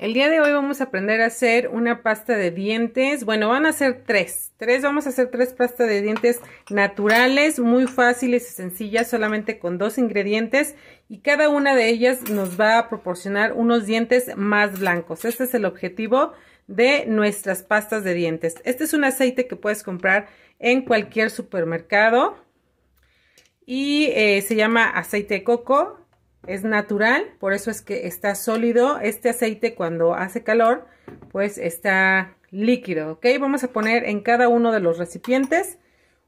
El día de hoy vamos a aprender a hacer una pasta de dientes. Bueno, van a ser tres. Tres, vamos a hacer tres pastas de dientes naturales, muy fáciles y sencillas, solamente con dos ingredientes. Y cada una de ellas nos va a proporcionar unos dientes más blancos. Este es el objetivo de nuestras pastas de dientes. Este es un aceite que puedes comprar en cualquier supermercado. Y eh, se llama aceite de coco es natural, por eso es que está sólido. Este aceite cuando hace calor, pues está líquido, ¿ok? Vamos a poner en cada uno de los recipientes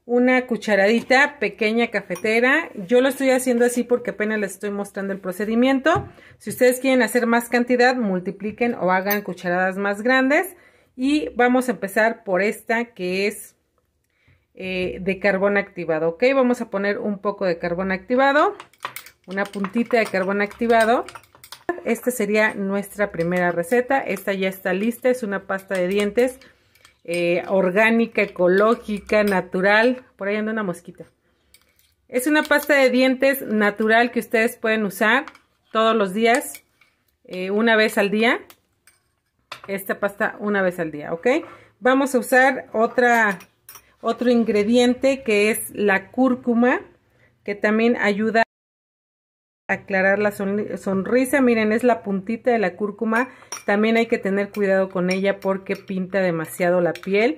una cucharadita pequeña cafetera. Yo lo estoy haciendo así porque apenas les estoy mostrando el procedimiento. Si ustedes quieren hacer más cantidad, multipliquen o hagan cucharadas más grandes. Y vamos a empezar por esta que es eh, de carbón activado, ¿ok? Vamos a poner un poco de carbón activado una puntita de carbón activado. Esta sería nuestra primera receta. Esta ya está lista. Es una pasta de dientes eh, orgánica, ecológica, natural. Por ahí anda una mosquita. Es una pasta de dientes natural que ustedes pueden usar todos los días, eh, una vez al día. Esta pasta una vez al día, ¿ok? Vamos a usar otra, otro ingrediente que es la cúrcuma, que también ayuda aclarar la sonrisa. Miren, es la puntita de la cúrcuma. También hay que tener cuidado con ella porque pinta demasiado la piel.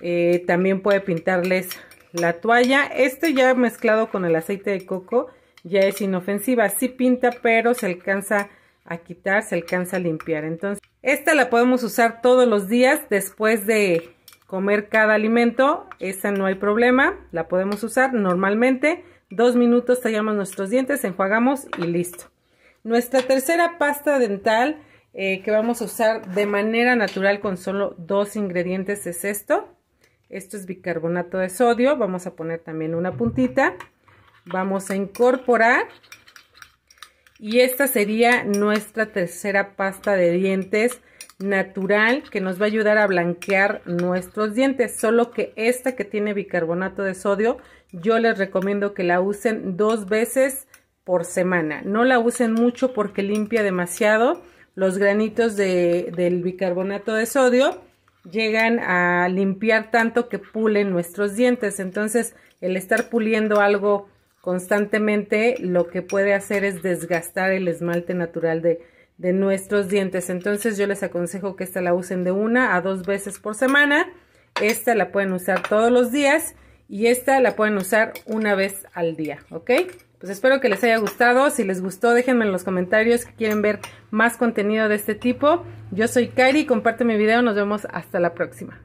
Eh, también puede pintarles la toalla. Este ya mezclado con el aceite de coco ya es inofensiva. si pinta, pero se alcanza a quitar, se alcanza a limpiar. Entonces, esta la podemos usar todos los días después de comer cada alimento. Esta no hay problema, la podemos usar normalmente. Dos minutos tallamos nuestros dientes, enjuagamos y listo. Nuestra tercera pasta dental eh, que vamos a usar de manera natural con solo dos ingredientes es esto. Esto es bicarbonato de sodio. Vamos a poner también una puntita. Vamos a incorporar. Y esta sería nuestra tercera pasta de dientes natural que nos va a ayudar a blanquear nuestros dientes. Solo que esta que tiene bicarbonato de sodio, yo les recomiendo que la usen dos veces por semana. No la usen mucho porque limpia demasiado los granitos del bicarbonato de sodio llegan a limpiar tanto que pulen nuestros dientes. Entonces, el estar puliendo algo constantemente lo que puede hacer es desgastar el esmalte natural de, de nuestros dientes. Entonces yo les aconsejo que esta la usen de una a dos veces por semana. Esta la pueden usar todos los días y esta la pueden usar una vez al día, ¿ok? Pues espero que les haya gustado. Si les gustó, déjenme en los comentarios que quieren ver más contenido de este tipo. Yo soy Kari, comparte mi video, nos vemos hasta la próxima.